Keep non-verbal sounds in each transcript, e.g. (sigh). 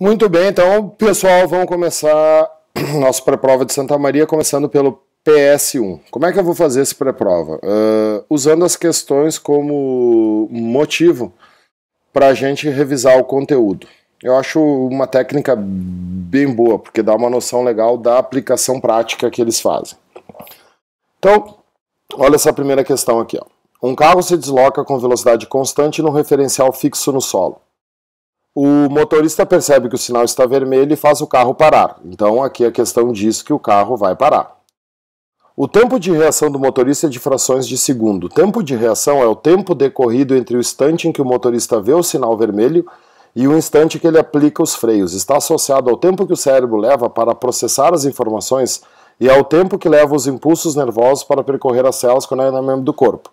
Muito bem, então, pessoal, vamos começar (clears throat) nosso pré-prova de Santa Maria, começando pelo PS1. Como é que eu vou fazer esse pré-prova? Uh, usando as questões como motivo para a gente revisar o conteúdo. Eu acho uma técnica bem boa, porque dá uma noção legal da aplicação prática que eles fazem. Então, olha essa primeira questão aqui. Ó. Um carro se desloca com velocidade constante no referencial fixo no solo o motorista percebe que o sinal está vermelho e faz o carro parar. Então aqui é a questão diz que o carro vai parar. O tempo de reação do motorista é de frações de segundo. O tempo de reação é o tempo decorrido entre o instante em que o motorista vê o sinal vermelho e o instante que ele aplica os freios. Está associado ao tempo que o cérebro leva para processar as informações e ao tempo que leva os impulsos nervosos para percorrer as células quando é membro do corpo.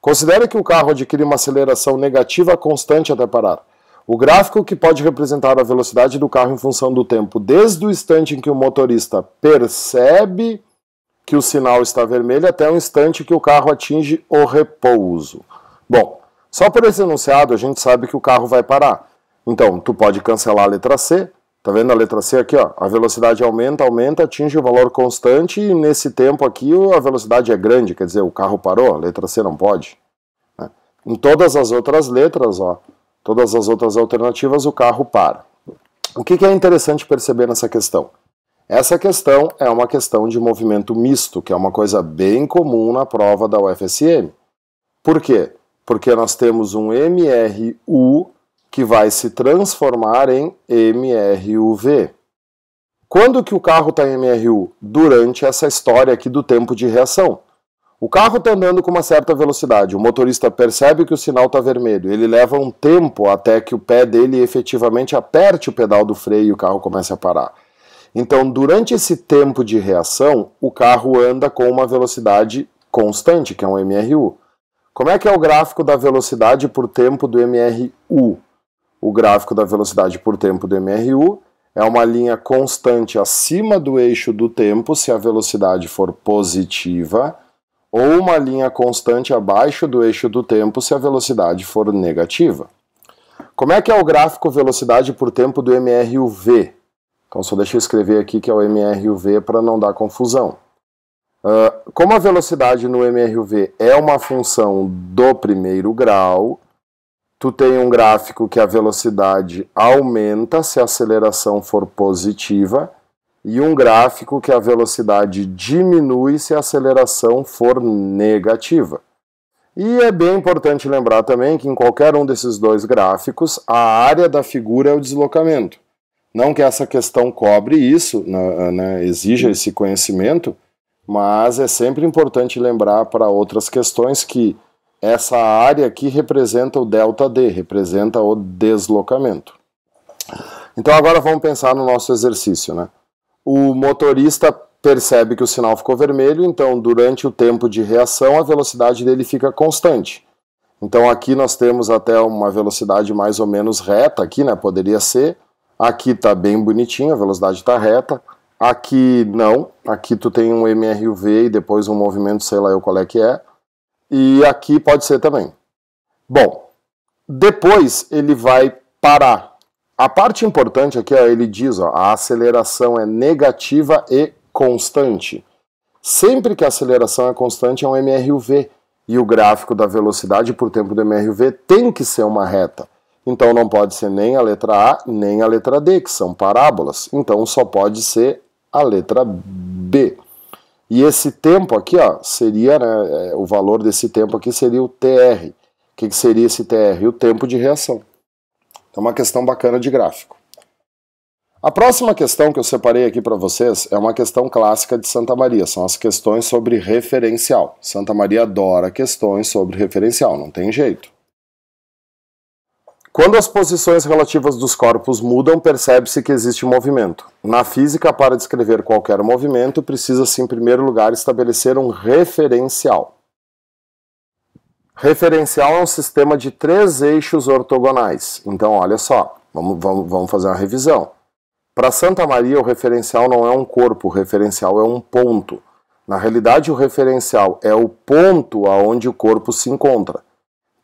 Considere que o carro adquire uma aceleração negativa constante até parar. O gráfico que pode representar a velocidade do carro em função do tempo, desde o instante em que o motorista percebe que o sinal está vermelho até o instante que o carro atinge o repouso. Bom, só por esse enunciado a gente sabe que o carro vai parar. Então, tu pode cancelar a letra C. Tá vendo a letra C aqui, ó? A velocidade aumenta, aumenta, atinge o valor constante e nesse tempo aqui a velocidade é grande, quer dizer, o carro parou, a letra C não pode. Né? Em todas as outras letras, ó, todas as outras alternativas, o carro para. O que, que é interessante perceber nessa questão? Essa questão é uma questão de movimento misto, que é uma coisa bem comum na prova da UFSM. Por quê? Porque nós temos um MRU que vai se transformar em MRUV. Quando que o carro está em MRU? Durante essa história aqui do tempo de reação. O carro está andando com uma certa velocidade, o motorista percebe que o sinal está vermelho, ele leva um tempo até que o pé dele efetivamente aperte o pedal do freio e o carro comece a parar. Então, durante esse tempo de reação, o carro anda com uma velocidade constante, que é um MRU. Como é que é o gráfico da velocidade por tempo do MRU? O gráfico da velocidade por tempo do MRU é uma linha constante acima do eixo do tempo se a velocidade for positiva ou uma linha constante abaixo do eixo do tempo se a velocidade for negativa. Como é que é o gráfico velocidade por tempo do MRUV? Então só deixa eu escrever aqui que é o MRUV para não dar confusão. Uh, como a velocidade no MRUV é uma função do primeiro grau, tu tem um gráfico que a velocidade aumenta se a aceleração for positiva e um gráfico que a velocidade diminui se a aceleração for negativa. E é bem importante lembrar também que em qualquer um desses dois gráficos, a área da figura é o deslocamento. Não que essa questão cobre isso, né, né exija esse conhecimento, mas é sempre importante lembrar para outras questões que essa área aqui representa o delta D, representa o deslocamento. Então agora vamos pensar no nosso exercício, né? o motorista percebe que o sinal ficou vermelho, então durante o tempo de reação a velocidade dele fica constante. Então aqui nós temos até uma velocidade mais ou menos reta aqui, né? Poderia ser. Aqui está bem bonitinho, a velocidade está reta. Aqui não, aqui tu tem um MRUV e depois um movimento, sei lá eu qual é que é. E aqui pode ser também. Bom, depois ele vai parar, a parte importante aqui, ó, ele diz, ó, a aceleração é negativa e constante. Sempre que a aceleração é constante é um MRUV, e o gráfico da velocidade por tempo do MRUV tem que ser uma reta. Então não pode ser nem a letra A, nem a letra D, que são parábolas. Então só pode ser a letra B. E esse tempo aqui, ó, seria, né, é, o valor desse tempo aqui seria o TR. O que, que seria esse TR? O tempo de reação. Então, uma questão bacana de gráfico. A próxima questão que eu separei aqui para vocês é uma questão clássica de Santa Maria, são as questões sobre referencial. Santa Maria adora questões sobre referencial, não tem jeito. Quando as posições relativas dos corpos mudam, percebe-se que existe movimento. Na física, para descrever qualquer movimento, precisa-se, em primeiro lugar, estabelecer um referencial. Referencial é um sistema de três eixos ortogonais. Então, olha só, vamos, vamos, vamos fazer uma revisão. Para Santa Maria, o referencial não é um corpo, o referencial é um ponto. Na realidade, o referencial é o ponto aonde o corpo se encontra.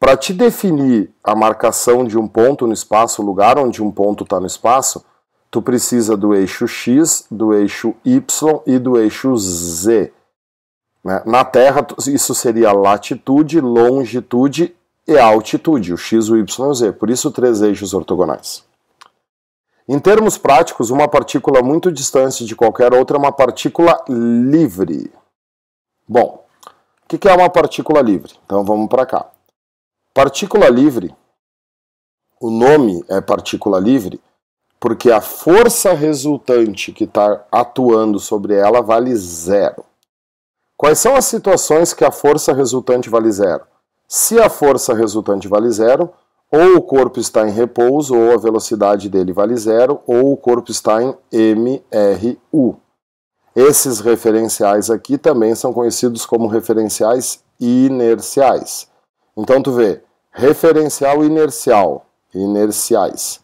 Para te definir a marcação de um ponto no espaço, o lugar onde um ponto está no espaço, tu precisa do eixo x, do eixo y e do eixo z. Né? Na Terra, isso seria latitude, longitude e altitude, o x, o y, o z. Por isso, três eixos ortogonais. Em termos práticos, uma partícula muito distante de qualquer outra é uma partícula livre. Bom, o que é uma partícula livre? Então vamos para cá. Partícula livre, o nome é partícula livre porque a força resultante que está atuando sobre ela vale zero. Quais são as situações que a força resultante vale zero? Se a força resultante vale zero, ou o corpo está em repouso, ou a velocidade dele vale zero, ou o corpo está em MRU. Esses referenciais aqui também são conhecidos como referenciais inerciais. Então tu vê, referencial inercial, inerciais.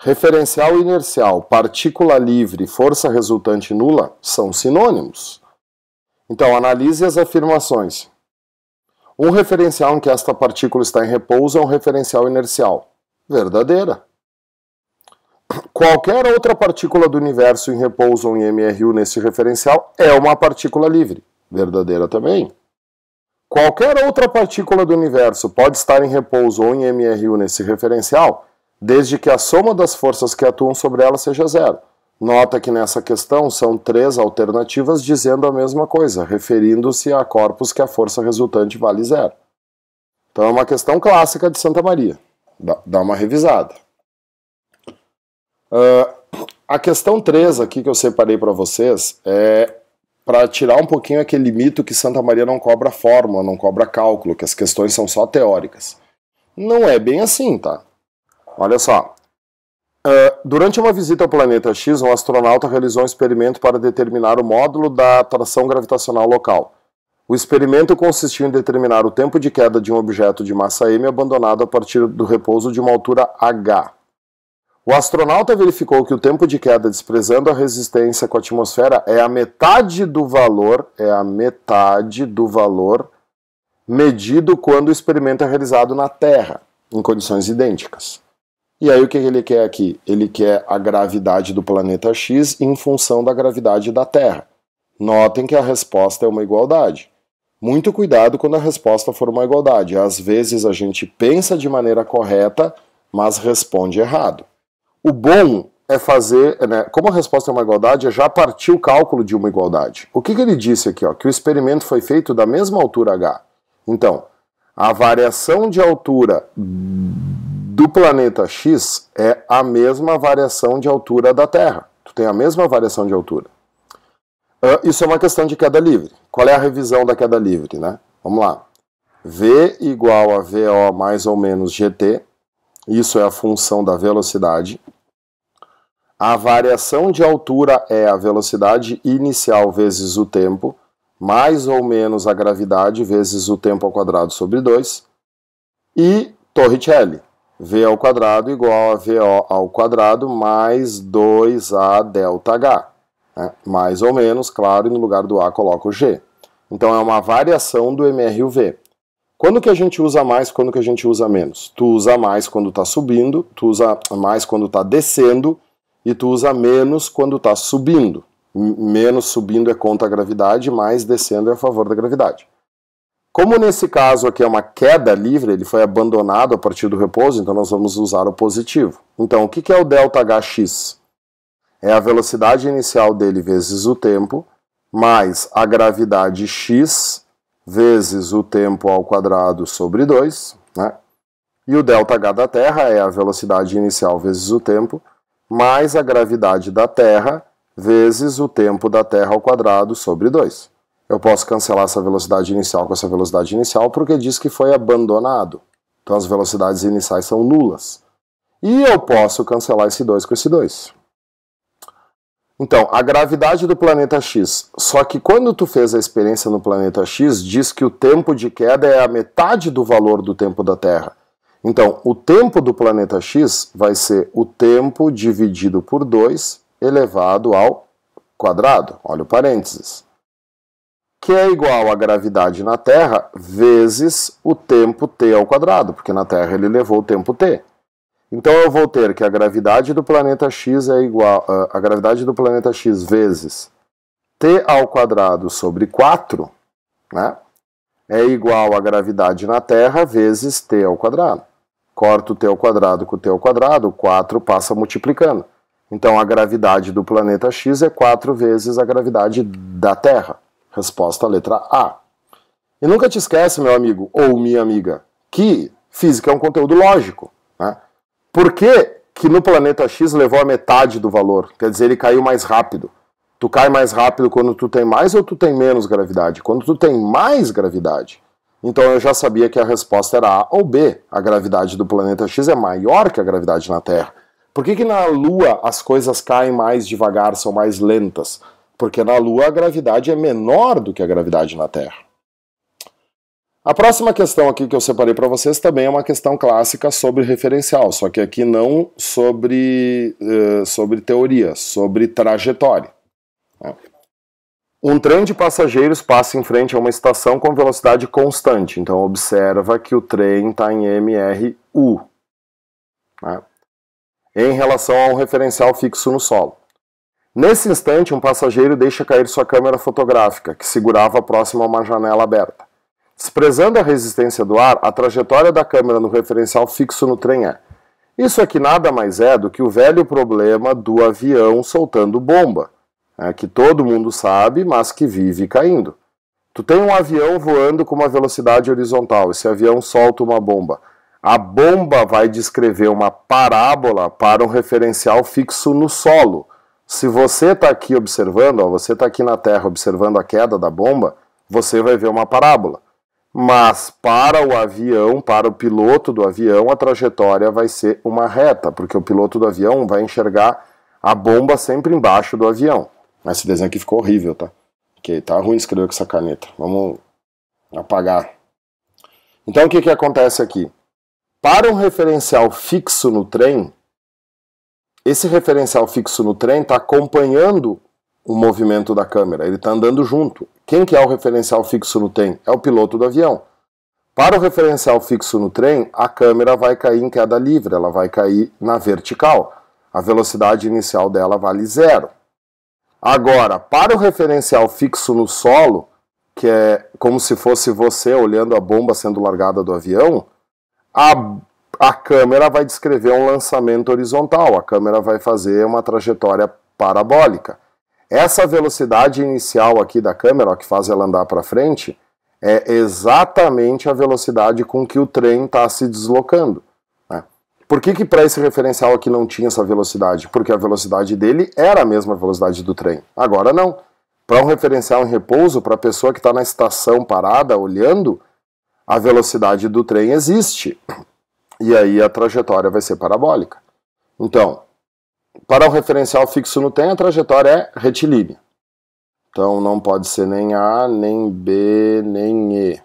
Referencial inercial, partícula livre, força resultante nula são sinônimos. Então, analise as afirmações. Um referencial em que esta partícula está em repouso é um referencial inercial. Verdadeira. Qualquer outra partícula do universo em repouso ou em MRU nesse referencial é uma partícula livre. Verdadeira também. Qualquer outra partícula do universo pode estar em repouso ou em MRU nesse referencial, desde que a soma das forças que atuam sobre ela seja zero. Nota que nessa questão são três alternativas dizendo a mesma coisa, referindo-se a corpos que a força resultante vale zero. Então é uma questão clássica de Santa Maria. Dá uma revisada. Uh, a questão 3 aqui que eu separei para vocês é para tirar um pouquinho aquele mito que Santa Maria não cobra fórmula, não cobra cálculo, que as questões são só teóricas. Não é bem assim, tá? Olha só, Uh, durante uma visita ao planeta X, um astronauta realizou um experimento para determinar o módulo da atração gravitacional local. O experimento consistiu em determinar o tempo de queda de um objeto de massa m abandonado a partir do repouso de uma altura h. O astronauta verificou que o tempo de queda, desprezando a resistência com a atmosfera, é a metade do valor, é a metade do valor medido quando o experimento é realizado na Terra, em condições idênticas. E aí o que ele quer aqui? Ele quer a gravidade do planeta X em função da gravidade da Terra. Notem que a resposta é uma igualdade. Muito cuidado quando a resposta for uma igualdade. Às vezes a gente pensa de maneira correta, mas responde errado. O bom é fazer, né, como a resposta é uma igualdade, é já partir o cálculo de uma igualdade. O que, que ele disse aqui? Ó, que o experimento foi feito da mesma altura h. Então, a variação de altura do planeta X é a mesma variação de altura da Terra. Tu tem a mesma variação de altura. Uh, isso é uma questão de queda livre. Qual é a revisão da queda livre, né? Vamos lá. V igual a VO mais ou menos GT. Isso é a função da velocidade. A variação de altura é a velocidade inicial vezes o tempo, mais ou menos a gravidade vezes o tempo ao quadrado sobre 2. E torricelli, V ao quadrado igual a VO ao quadrado mais 2A delta H. Né? Mais ou menos, claro, e no lugar do A coloca o G. Então é uma variação do MRUV. Quando que a gente usa mais, quando que a gente usa menos? Tu usa mais quando está subindo, tu usa mais quando está descendo e tu usa menos quando está subindo. Menos subindo é contra a gravidade, mais descendo é a favor da gravidade. Como nesse caso aqui é uma queda livre, ele foi abandonado a partir do repouso, então nós vamos usar o positivo. Então, o que é o ΔHx? É a velocidade inicial dele vezes o tempo, mais a gravidade x vezes o tempo ao quadrado sobre 2, né? E o ΔH da Terra é a velocidade inicial vezes o tempo, mais a gravidade da Terra vezes o tempo da Terra ao quadrado sobre 2 eu posso cancelar essa velocidade inicial com essa velocidade inicial porque diz que foi abandonado. Então as velocidades iniciais são nulas. E eu posso cancelar esse 2 com esse 2. Então, a gravidade do planeta X. Só que quando tu fez a experiência no planeta X, diz que o tempo de queda é a metade do valor do tempo da Terra. Então, o tempo do planeta X vai ser o tempo dividido por 2 elevado ao quadrado. Olha o parênteses que é igual à gravidade na Terra vezes o tempo t ao quadrado, porque na Terra ele levou o tempo t. Então eu vou ter que a gravidade do planeta x é igual ah, a, gravidade do planeta x vezes t ao quadrado sobre 4, né? É igual à gravidade na Terra vezes t ao quadrado. Corto t ao quadrado com t ao quadrado, 4 passa multiplicando. Então a gravidade do planeta x é 4 vezes a gravidade da Terra. Resposta letra A. E nunca te esquece, meu amigo ou minha amiga, que física é um conteúdo lógico. Né? Por que, que no planeta X levou a metade do valor? Quer dizer, ele caiu mais rápido. Tu cai mais rápido quando tu tem mais ou tu tem menos gravidade? Quando tu tem mais gravidade. Então eu já sabia que a resposta era A ou B. A gravidade do planeta X é maior que a gravidade na Terra. Por que, que na Lua as coisas caem mais devagar, são mais lentas? porque na Lua a gravidade é menor do que a gravidade na Terra. A próxima questão aqui que eu separei para vocês também é uma questão clássica sobre referencial, só que aqui não sobre, uh, sobre teoria, sobre trajetória. Um trem de passageiros passa em frente a uma estação com velocidade constante, então observa que o trem está em MRU. Né? Em relação a um referencial fixo no solo. Nesse instante, um passageiro deixa cair sua câmera fotográfica, que segurava próximo a uma janela aberta. Desprezando a resistência do ar, a trajetória da câmera no referencial fixo no trem é. Isso aqui nada mais é do que o velho problema do avião soltando bomba, né, que todo mundo sabe, mas que vive caindo. Tu tem um avião voando com uma velocidade horizontal, esse avião solta uma bomba. A bomba vai descrever uma parábola para um referencial fixo no solo. Se você está aqui observando, ó, você está aqui na Terra observando a queda da bomba, você vai ver uma parábola. Mas para o avião, para o piloto do avião, a trajetória vai ser uma reta, porque o piloto do avião vai enxergar a bomba sempre embaixo do avião. Esse desenho aqui ficou horrível, tá? Porque tá ruim escrever com essa caneta. Vamos apagar. Então o que, que acontece aqui? Para um referencial fixo no trem, esse referencial fixo no trem está acompanhando o movimento da câmera, ele está andando junto. Quem que é o referencial fixo no trem? É o piloto do avião. Para o referencial fixo no trem, a câmera vai cair em queda livre, ela vai cair na vertical. A velocidade inicial dela vale zero. Agora, para o referencial fixo no solo, que é como se fosse você olhando a bomba sendo largada do avião, a a câmera vai descrever um lançamento horizontal, a câmera vai fazer uma trajetória parabólica. Essa velocidade inicial aqui da câmera, ó, que faz ela andar para frente, é exatamente a velocidade com que o trem está se deslocando. Né? Por que, que para esse referencial aqui não tinha essa velocidade? Porque a velocidade dele era a mesma velocidade do trem. Agora não. Para um referencial em repouso, para a pessoa que está na estação parada olhando, a velocidade do trem existe e aí a trajetória vai ser parabólica. Então, para o referencial fixo no TEM, a trajetória é retilínea. Então não pode ser nem A, nem B, nem E.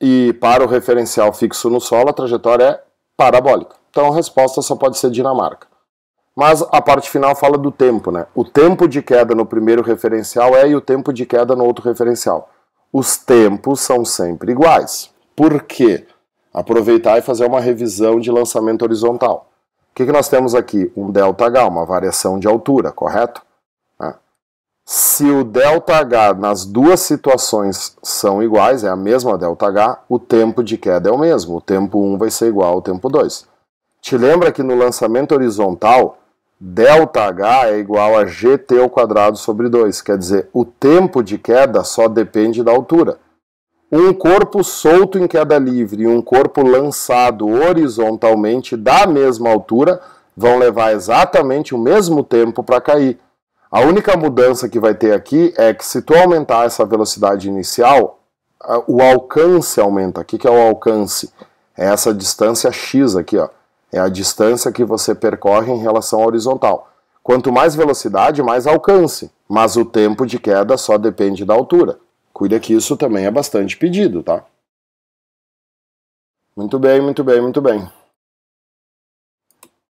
E para o referencial fixo no solo, a trajetória é parabólica. Então a resposta só pode ser Dinamarca. Mas a parte final fala do tempo, né? O tempo de queda no primeiro referencial é e o tempo de queda no outro referencial. Os tempos são sempre iguais. Por quê? aproveitar e fazer uma revisão de lançamento horizontal. O que, que nós temos aqui? Um ΔH, uma variação de altura, correto? É. Se o ΔH nas duas situações são iguais, é a mesma ΔH, o tempo de queda é o mesmo. O tempo 1 vai ser igual ao tempo 2. Te lembra que no lançamento horizontal, ΔH é igual a GT ao quadrado sobre 2. Quer dizer, o tempo de queda só depende da altura. Um corpo solto em queda livre e um corpo lançado horizontalmente da mesma altura vão levar exatamente o mesmo tempo para cair. A única mudança que vai ter aqui é que se tu aumentar essa velocidade inicial, o alcance aumenta. O que é o alcance? É essa distância x aqui, ó. É a distância que você percorre em relação à horizontal. Quanto mais velocidade, mais alcance, mas o tempo de queda só depende da altura. Cuida que isso também é bastante pedido, tá? Muito bem, muito bem, muito bem.